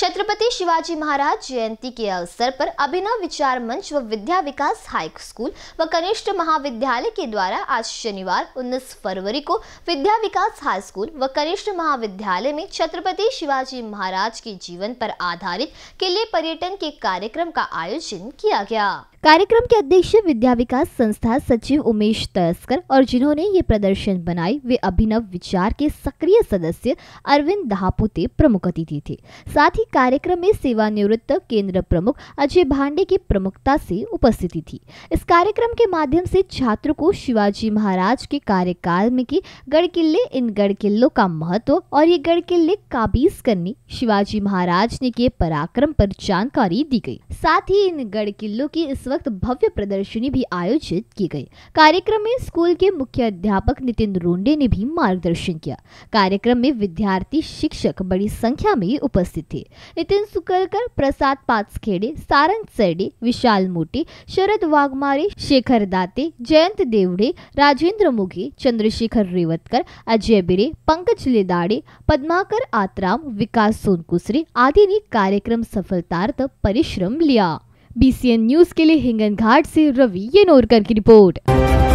छत्रपति शिवाजी महाराज जयंती के अवसर पर अभिनव विचार मंच व विद्या विकास हाई स्कूल व कनिष्ठ महाविद्यालय के द्वारा आज शनिवार 19 फरवरी को विद्या विकास हाई स्कूल व कनिष्ठ महाविद्यालय में छत्रपति शिवाजी महाराज के जीवन पर आधारित किले पर्यटन के कार्यक्रम का आयोजन किया गया कार्यक्रम के अध्यक्ष विद्या विकास संस्था सचिव उमेश तस्कर और जिन्होंने ये प्रदर्शन बनाई वे अभिनव विचार के सक्रिय सदस्य अरविंद दहापुते प्रमुख अतिथि थे साथ ही कार्यक्रम में सेवानिवृत्त केंद्र प्रमुख अजय भांडे की प्रमुखता से उपस्थिति थी इस कार्यक्रम के माध्यम से छात्रों को शिवाजी महाराज के कार्यकाल में की गढ़ किले इन गढ़ किलों का महत्व और ये गढ़ किले काबीज करने शिवाजी महाराज ने किए पराक्रम पर जानकारी दी गई साथ ही इन गढ़ किलों की इस वक्त भव्य प्रदर्शनी भी आयोजित की गई कार्यक्रम में स्कूल के मुख्य अध्यापक नितिन रोंडे ने भी मार्गदर्शन किया कार्यक्रम में विद्यार्थी शिक्षक बड़ी संख्या में उपस्थित थे नितिन सुकलकर प्रसाद पाचखेडे सारंग सरडे विशाल मोटे शरद वगमारे शेखर दाते जयंत देवडे राजेंद्र मुघे चंद्रशेखर रेवतकर अजय बिरे पंकज लेदाडे पद्माकर आतराम विकास सोनकुसरे आदि ने कार्यक्रम सफलतार्थ परिश्रम लिया बीसीएन न्यूज के लिए हिंगन घाट से रवि येनोरकर की रिपोर्ट